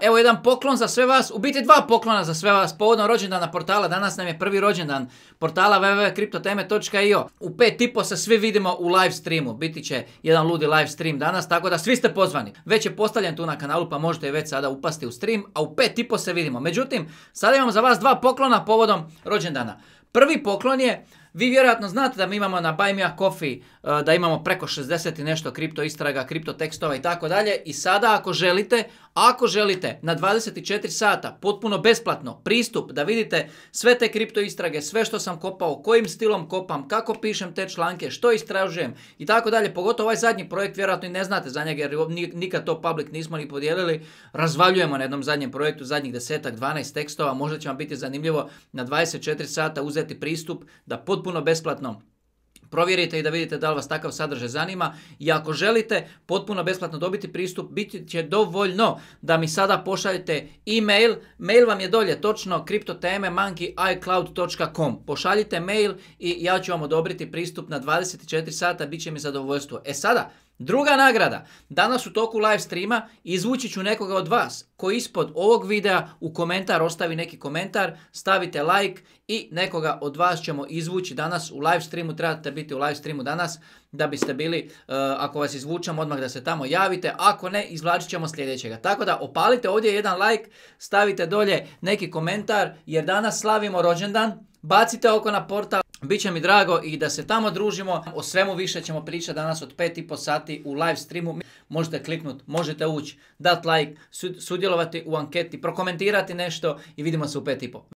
Evo jedan poklon za sve vas, u biti dva poklona za sve vas, povodom rođendana portala, danas nam je prvi rođendan portala www.cryptoteme.io. U pet tipo se svi vidimo u live streamu, biti će jedan ludi live stream danas, tako da svi ste pozvani. Već je postavljen tu na kanalu pa možete već sada upasti u stream, a u pet tipo se vidimo. Međutim, sada imam za vas dva poklona povodom rođendana. Prvi poklon je vi vjerojatno znate da mi imamo na Buy Me Coffee, e, da imamo preko 60 i nešto kripto istraga, kripto tekstova i tako dalje. I sada ako želite, ako želite na 24 sata potpuno besplatno pristup da vidite sve te kripto istrage, sve što sam kopao, kojim stilom kopam, kako pišem te članke, što istražujem i tako dalje. Pogotovo ovaj zadnji projekt vjerojatno i ne znate za njega jer nikad to public nismo ni podijelili. Razvaljujemo na jednom zadnjem projektu zadnjih desetak, 12 tekstova. Možda će vam biti zanimljivo na 24 sata uzeti pristup da pod potpuno besplatno. Provjerite i da vidite da li vas takav sadržaj zanima i ako želite potpuno besplatno dobiti pristup, biti će dovoljno da mi sada pošaljete e-mail, mail vam je dolje točno icloud.com. Pošaljite mail i ja ću vam odobriti pristup na 24 sata, bit će mi zadovoljstvo. E sada, Druga nagrada, danas u toku live streama izvući ću nekoga od vas koji ispod ovog videa u komentar ostavi neki komentar, stavite like i nekoga od vas ćemo izvući danas u live streamu, trebate biti u live streamu danas da biste bili, e, ako vas izvučem odmah da se tamo javite, ako ne izvlačit ćemo sljedećega. Tako da opalite ovdje jedan like, stavite dolje neki komentar jer danas slavimo rođendan, bacite oko na portal Biće mi drago i da se tamo družimo. O svemu više ćemo pričati danas od 5,5 sati u live streamu. Možete kliknut, možete ući, dati like, sudjelovati u anketi, prokomentirati nešto i vidimo se u 5,5.